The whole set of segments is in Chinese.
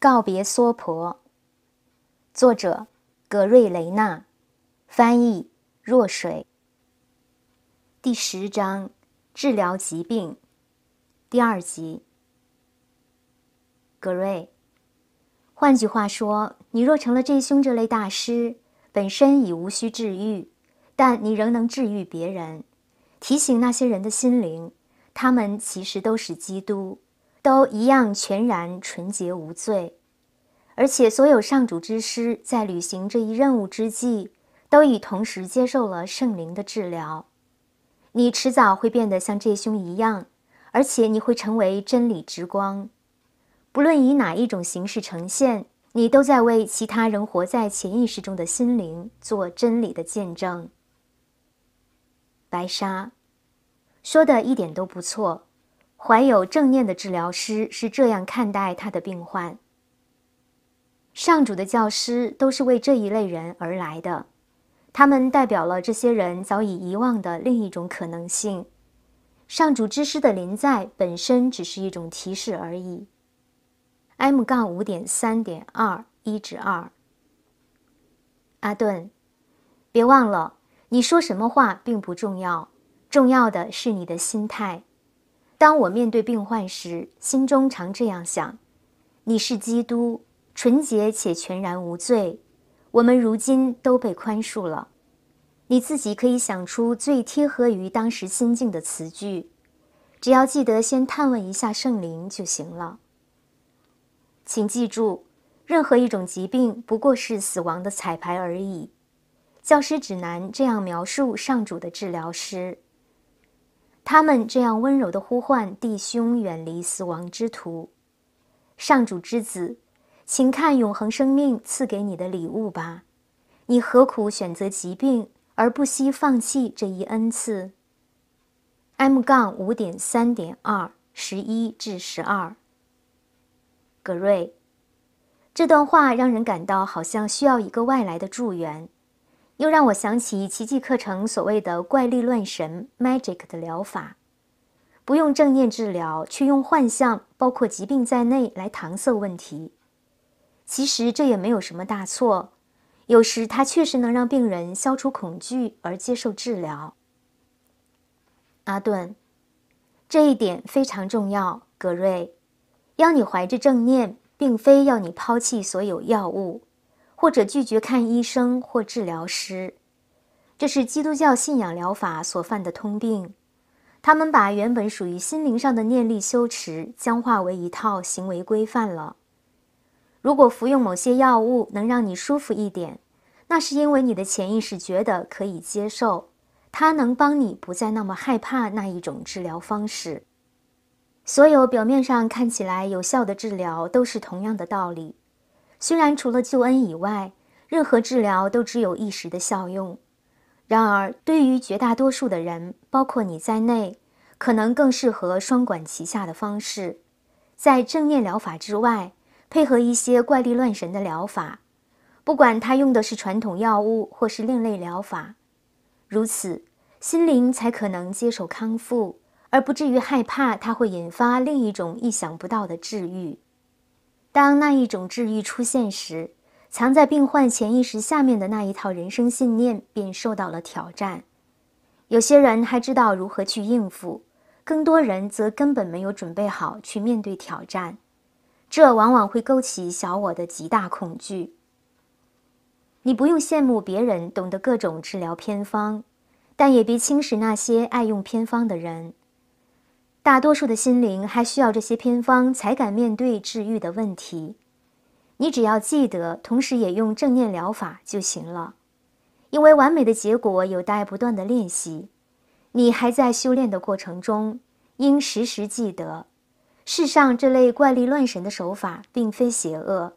告别娑婆。作者：格瑞雷纳，翻译：若水。第十章：治疗疾病，第二集。格瑞，换句话说，你若成了这兄这类大师，本身已无需治愈，但你仍能治愈别人，提醒那些人的心灵，他们其实都是基督。都一样，全然纯洁无罪，而且所有上主之师在履行这一任务之际，都已同时接受了圣灵的治疗。你迟早会变得像这兄一样，而且你会成为真理之光。不论以哪一种形式呈现，你都在为其他人活在潜意识中的心灵做真理的见证。白沙说的一点都不错。怀有正念的治疗师是这样看待他的病患：上主的教师都是为这一类人而来的，他们代表了这些人早已遗忘的另一种可能性。上主之师的临在本身只是一种提示而已。M 杠五点三点二一至二，阿顿，别忘了，你说什么话并不重要，重要的是你的心态。当我面对病患时，心中常这样想：“你是基督，纯洁且全然无罪，我们如今都被宽恕了。”你自己可以想出最贴合于当时心境的词句，只要记得先探问一下圣灵就行了。请记住，任何一种疾病不过是死亡的彩排而已。教师指南这样描述上主的治疗师。他们这样温柔的呼唤弟兄，远离死亡之途。上主之子，请看永恒生命赐给你的礼物吧！你何苦选择疾病而不惜放弃这一恩赐？M- 杠五点三点二十一至十二，格瑞，这段话让人感到好像需要一个外来的助援。又让我想起奇迹课程所谓的“怪力乱神 ”magic 的疗法，不用正念治疗，却用幻象，包括疾病在内，来搪塞问题。其实这也没有什么大错，有时它确实能让病人消除恐惧而接受治疗。阿顿，这一点非常重要。格瑞，要你怀着正念，并非要你抛弃所有药物。或者拒绝看医生或治疗师，这是基督教信仰疗法所犯的通病。他们把原本属于心灵上的念力修持，僵化为一套行为规范了。如果服用某些药物能让你舒服一点，那是因为你的潜意识觉得可以接受，它能帮你不再那么害怕那一种治疗方式。所有表面上看起来有效的治疗，都是同样的道理。虽然除了救恩以外，任何治疗都只有一时的效用，然而对于绝大多数的人，包括你在内，可能更适合双管齐下的方式，在正念疗法之外，配合一些怪力乱神的疗法，不管他用的是传统药物或是另类疗法，如此心灵才可能接受康复，而不至于害怕它会引发另一种意想不到的治愈。当那一种治愈出现时，藏在病患潜意识下面的那一套人生信念便受到了挑战。有些人还知道如何去应付，更多人则根本没有准备好去面对挑战。这往往会勾起小我的极大恐惧。你不用羡慕别人懂得各种治疗偏方，但也别轻视那些爱用偏方的人。大多数的心灵还需要这些偏方才敢面对治愈的问题。你只要记得，同时也用正念疗法就行了，因为完美的结果有待不断的练习。你还在修炼的过程中，应时时记得，世上这类怪力乱神的手法并非邪恶，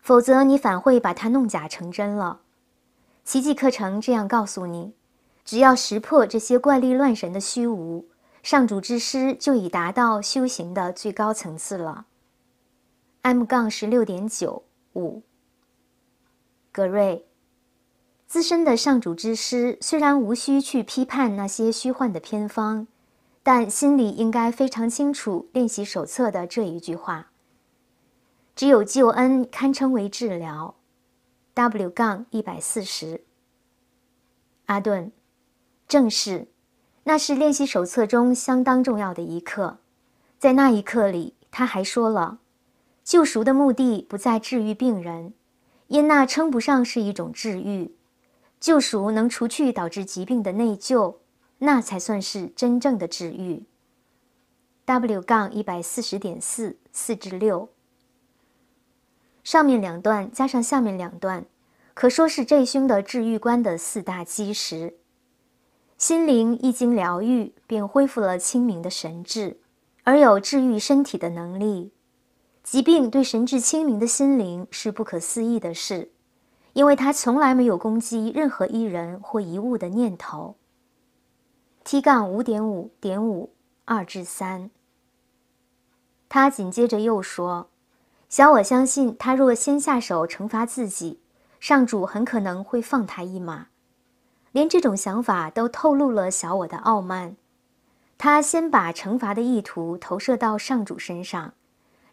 否则你反会把它弄假成真了。奇迹课程这样告诉你：只要识破这些怪力乱神的虚无。上主之师就已达到修行的最高层次了。M 杠十六点九五，格瑞，资深的上主之师虽然无需去批判那些虚幻的偏方，但心里应该非常清楚练习手册的这一句话：只有救恩堪称为治疗。W 杠一百四十，阿顿，正是。那是练习手册中相当重要的一课，在那一刻里，他还说了，救赎的目的不在治愈病人，因那称不上是一种治愈，救赎能除去导致疾病的内疚，那才算是真正的治愈。W 杠一百四十点四四至六，上面两段加上下面两段，可说是 J 兄的治愈观的四大基石。心灵一经疗愈，便恢复了清明的神智，而有治愈身体的能力。疾病对神智清明的心灵是不可思议的事，因为他从来没有攻击任何一人或一物的念头。T 杠五点五点五二至三。他紧接着又说：“小我相信，他若先下手惩罚自己，上主很可能会放他一马。”连这种想法都透露了小我的傲慢。他先把惩罚的意图投射到上主身上，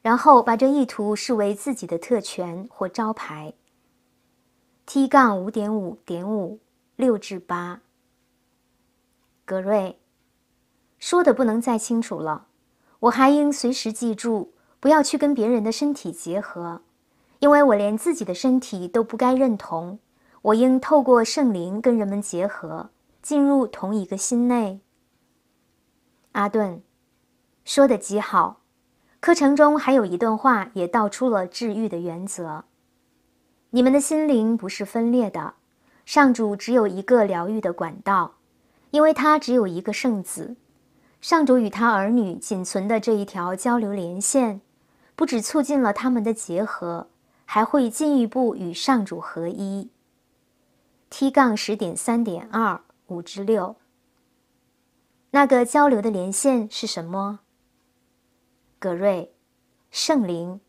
然后把这意图视为自己的特权或招牌。T 杠五点五点五六至八。格瑞，说的不能再清楚了。我还应随时记住，不要去跟别人的身体结合，因为我连自己的身体都不该认同。我应透过圣灵跟人们结合，进入同一个心内。阿顿说的极好。课程中还有一段话也道出了治愈的原则：你们的心灵不是分裂的，上主只有一个疗愈的管道，因为他只有一个圣子。上主与他儿女仅存的这一条交流连线，不只促进了他们的结合，还会进一步与上主合一。T 杠十点三点二五至六，那个交流的连线是什么？葛瑞，圣灵，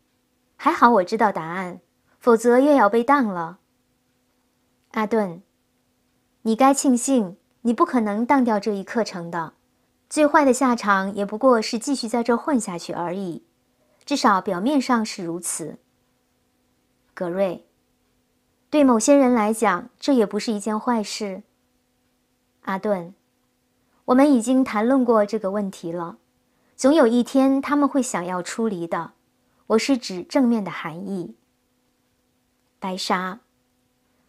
还好我知道答案，否则又要被当了。阿顿，你该庆幸你不可能当掉这一课程的，最坏的下场也不过是继续在这混下去而已，至少表面上是如此。葛瑞。对某些人来讲，这也不是一件坏事。阿顿，我们已经谈论过这个问题了。总有一天他们会想要出离的，我是指正面的含义。白沙，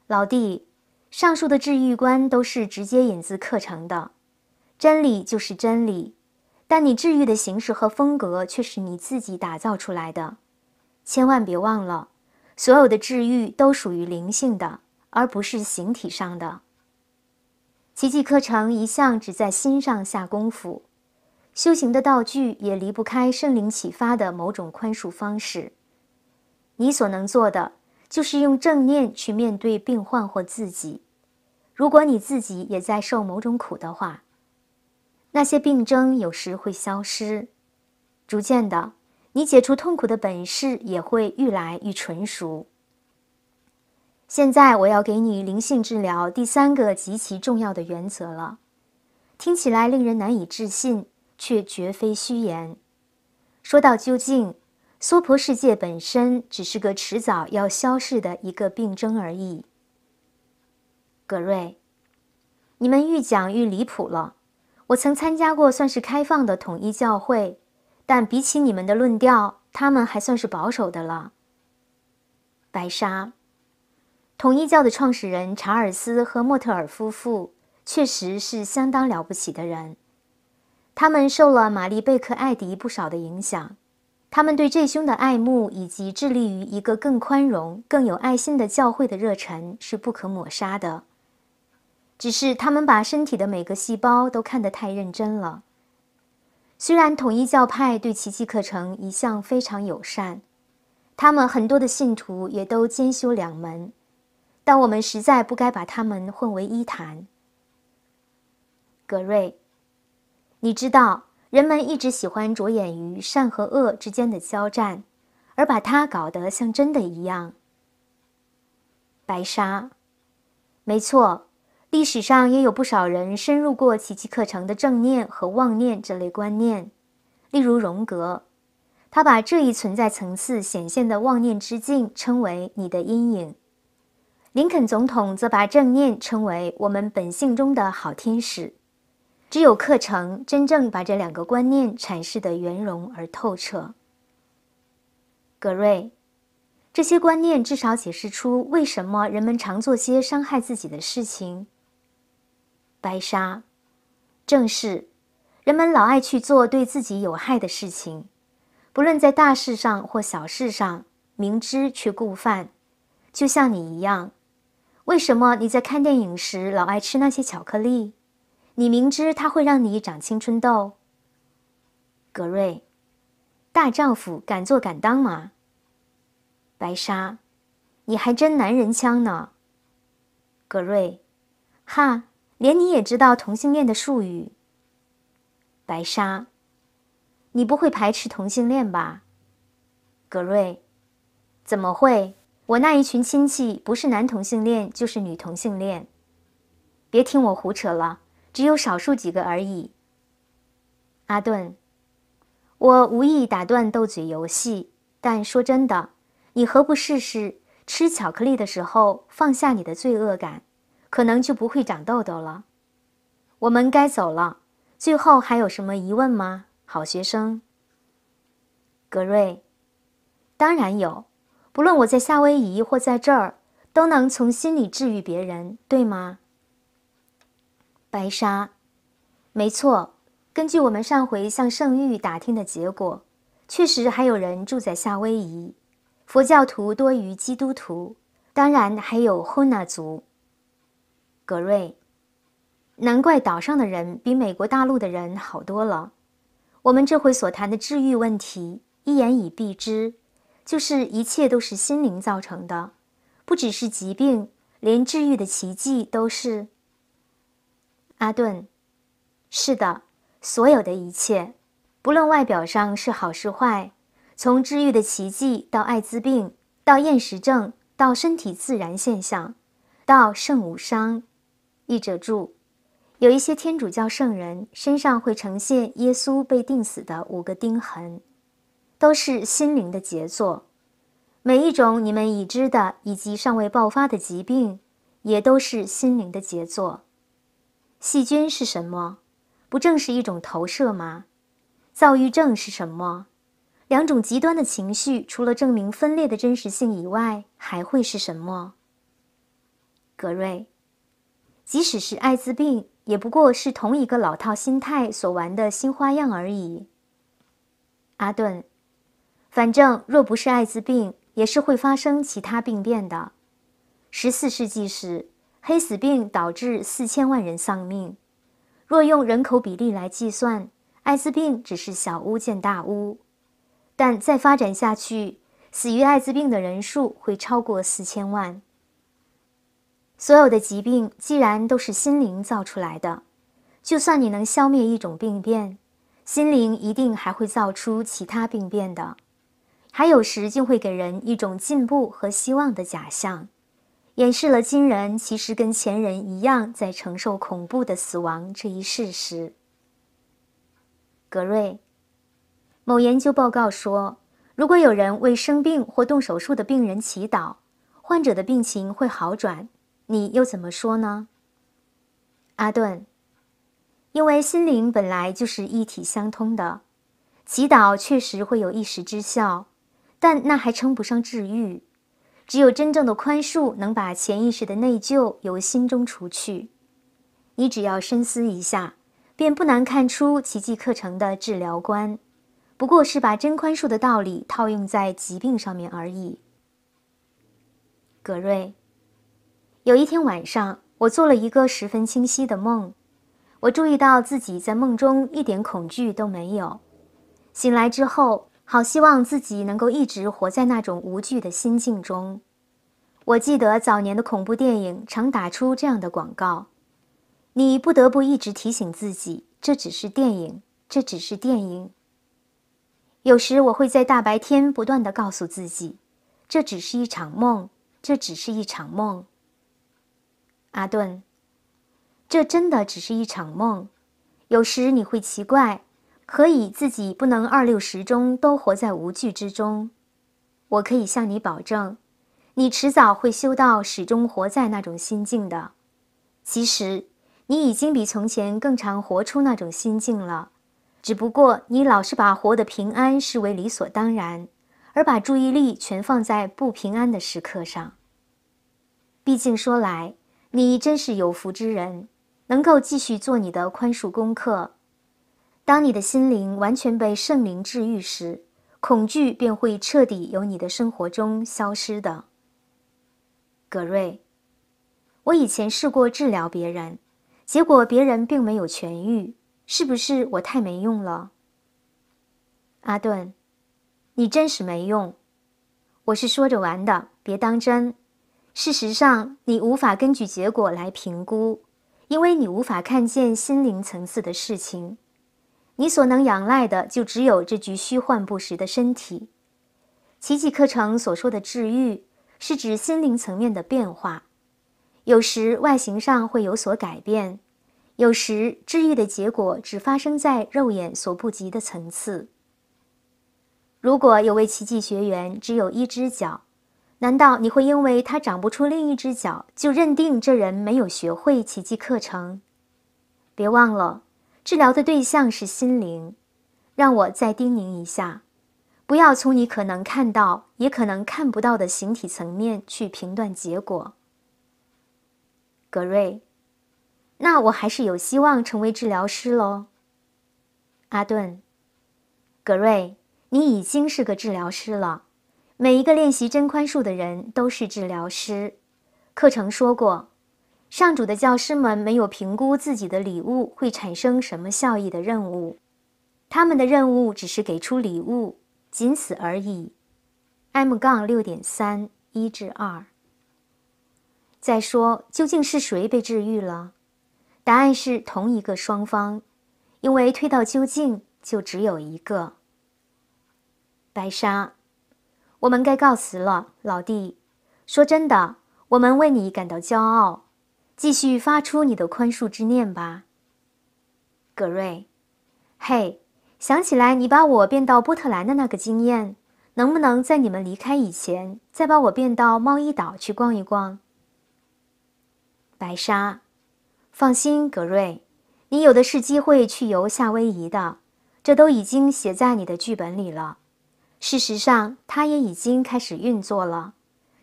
老弟，上述的治愈观都是直接引自课程的。真理就是真理，但你治愈的形式和风格却是你自己打造出来的，千万别忘了。所有的治愈都属于灵性的，而不是形体上的。奇迹课程一向只在心上下功夫，修行的道具也离不开圣灵启发的某种宽恕方式。你所能做的就是用正念去面对病患或自己。如果你自己也在受某种苦的话，那些病症有时会消失，逐渐的。你解除痛苦的本事也会愈来愈纯熟。现在我要给你灵性治疗第三个极其重要的原则了，听起来令人难以置信，却绝非虚言。说到究竟，娑婆世界本身只是个迟早要消逝的一个病症而已。葛瑞，你们愈讲愈离谱了。我曾参加过算是开放的统一教会。但比起你们的论调，他们还算是保守的了。白沙，统一教的创始人查尔斯和莫特尔夫妇确实是相当了不起的人。他们受了玛丽·贝克·艾迪不少的影响，他们对这兄的爱慕以及致力于一个更宽容、更有爱心的教会的热忱是不可抹杀的。只是他们把身体的每个细胞都看得太认真了。虽然统一教派对奇迹课程一向非常友善，他们很多的信徒也都兼修两门，但我们实在不该把他们混为一谈。格瑞，你知道，人们一直喜欢着眼于善和恶之间的交战，而把它搞得像真的一样。白沙，没错。历史上也有不少人深入过奇迹课程的正念和妄念这类观念，例如荣格，他把这一存在层次显现的妄念之境称为你的阴影；林肯总统则把正念称为我们本性中的好天使。只有课程真正把这两个观念阐释的圆融而透彻。格瑞，这些观念至少解释出为什么人们常做些伤害自己的事情。白沙。正是，人们老爱去做对自己有害的事情，不论在大事上或小事上，明知却故犯，就像你一样。为什么你在看电影时老爱吃那些巧克力？你明知它会让你长青春痘。格瑞，大丈夫敢做敢当嘛？白沙，你还真男人腔呢。格瑞，哈。连你也知道同性恋的术语。白鲨，你不会排斥同性恋吧，格瑞？怎么会？我那一群亲戚不是男同性恋就是女同性恋。别听我胡扯了，只有少数几个而已。阿顿，我无意打断斗嘴游戏，但说真的，你何不试试吃巧克力的时候放下你的罪恶感？可能就不会长痘痘了。我们该走了。最后还有什么疑问吗？好学生，格瑞，当然有。不论我在夏威夷或在这儿，都能从心里治愈别人，对吗？白沙，没错。根据我们上回向圣域打听的结果，确实还有人住在夏威夷，佛教徒多于基督徒，当然还有后纳族。格瑞，难怪岛上的人比美国大陆的人好多了。我们这回所谈的治愈问题，一言以蔽之，就是一切都是心灵造成的。不只是疾病，连治愈的奇迹都是。阿顿，是的，所有的一切，不论外表上是好是坏，从治愈的奇迹到艾滋病，到厌食症，到身体自然现象，到肾无伤。译者注：有一些天主教圣人身上会呈现耶稣被钉死的五个钉痕，都是心灵的杰作。每一种你们已知的以及尚未爆发的疾病，也都是心灵的杰作。细菌是什么？不正是一种投射吗？躁郁症是什么？两种极端的情绪，除了证明分裂的真实性以外，还会是什么？格瑞。即使是艾滋病，也不过是同一个老套心态所玩的新花样而已。阿顿，反正若不是艾滋病，也是会发生其他病变的。十四世纪时，黑死病导致四千万人丧命。若用人口比例来计算，艾滋病只是小巫见大巫。但再发展下去，死于艾滋病的人数会超过四千万。所有的疾病既然都是心灵造出来的，就算你能消灭一种病变，心灵一定还会造出其他病变的。还有时就会给人一种进步和希望的假象，掩饰了今人其实跟前人一样在承受恐怖的死亡这一事实。格瑞，某研究报告说，如果有人为生病或动手术的病人祈祷，患者的病情会好转。你又怎么说呢，阿顿？因为心灵本来就是一体相通的，祈祷确实会有一时之效，但那还称不上治愈。只有真正的宽恕能把潜意识的内疚由心中除去。你只要深思一下，便不难看出《奇迹课程》的治疗观，不过是把真宽恕的道理套用在疾病上面而已。葛瑞。有一天晚上，我做了一个十分清晰的梦，我注意到自己在梦中一点恐惧都没有。醒来之后，好希望自己能够一直活在那种无惧的心境中。我记得早年的恐怖电影常打出这样的广告：你不得不一直提醒自己，这只是电影，这只是电影。有时我会在大白天不断地告诉自己，这只是一场梦，这只是一场梦。阿顿，这真的只是一场梦。有时你会奇怪，何以自己不能二六十中都活在无惧之中？我可以向你保证，你迟早会修到始终活在那种心境的。其实，你已经比从前更常活出那种心境了，只不过你老是把活得平安视为理所当然，而把注意力全放在不平安的时刻上。毕竟说来，你真是有福之人，能够继续做你的宽恕功课。当你的心灵完全被圣灵治愈时，恐惧便会彻底由你的生活中消失的。葛瑞，我以前试过治疗别人，结果别人并没有痊愈，是不是我太没用了？阿顿，你真是没用，我是说着玩的，别当真。事实上，你无法根据结果来评估，因为你无法看见心灵层次的事情。你所能仰赖的就只有这具虚幻不实的身体。奇迹课程所说的治愈，是指心灵层面的变化。有时外形上会有所改变，有时治愈的结果只发生在肉眼所不及的层次。如果有位奇迹学员只有一只脚。难道你会因为他长不出另一只脚，就认定这人没有学会奇迹课程？别忘了，治疗的对象是心灵。让我再叮咛一下，不要从你可能看到也可能看不到的形体层面去评断结果。格瑞，那我还是有希望成为治疗师喽。阿顿，格瑞，你已经是个治疗师了。每一个练习真宽恕的人都是治疗师。课程说过，上主的教师们没有评估自己的礼物会产生什么效益的任务，他们的任务只是给出礼物，仅此而已。M 杠六点三一至二。再说，究竟是谁被治愈了？答案是同一个双方，因为推到究竟就只有一个。白沙。我们该告辞了，老弟。说真的，我们为你感到骄傲。继续发出你的宽恕之念吧，格瑞。嘿，想起来你把我变到波特兰的那个经验，能不能在你们离开以前，再把我变到猫易岛去逛一逛？白沙，放心，格瑞，你有的是机会去游夏威夷的，这都已经写在你的剧本里了。事实上，它也已经开始运作了，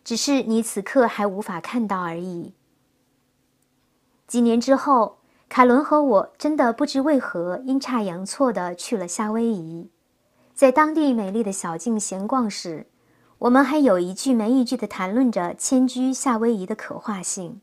只是你此刻还无法看到而已。几年之后，凯伦和我真的不知为何阴差阳错地去了夏威夷，在当地美丽的小径闲逛时，我们还有一句没一句地谈论着迁居夏威夷的可化性。